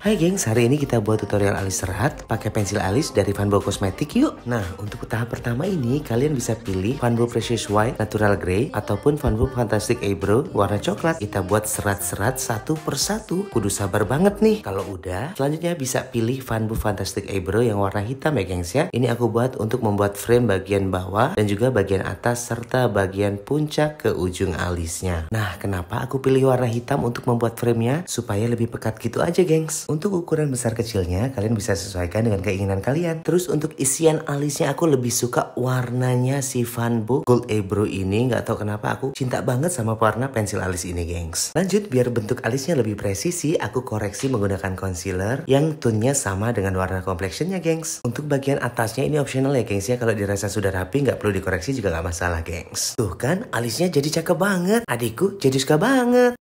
Hai gengs, hari ini kita buat tutorial alis serat pakai pensil alis dari Vanbo Cosmetic yuk. Nah, untuk tahap pertama ini kalian bisa pilih Vanbo Precious White Natural Grey ataupun Vanbo Fantastic Eyebrow warna coklat. Kita buat serat-serat satu persatu. Kudu sabar banget nih. Kalau udah, selanjutnya bisa pilih Vanbo Fantastic Eyebrow yang warna hitam ya gengs ya. Ini aku buat untuk membuat frame bagian bawah dan juga bagian atas serta bagian puncak ke ujung alisnya. Nah, kenapa aku pilih warna hitam untuk membuat frame nya? Supaya lebih pekat gitu aja gengs. Untuk ukuran besar kecilnya, kalian bisa sesuaikan dengan keinginan kalian. Terus untuk isian alisnya aku lebih suka warnanya si Vanbo Gold Eyebrow ini. Nggak tahu kenapa aku cinta banget sama warna pensil alis ini, gengs. Lanjut, biar bentuk alisnya lebih presisi, aku koreksi menggunakan concealer yang tone sama dengan warna complexionnya, gengs. Untuk bagian atasnya ini optional ya, gengs ya. Kalau dirasa sudah rapi, nggak perlu dikoreksi juga nggak masalah, gengs. Tuh kan, alisnya jadi cakep banget. Adikku jadi suka banget.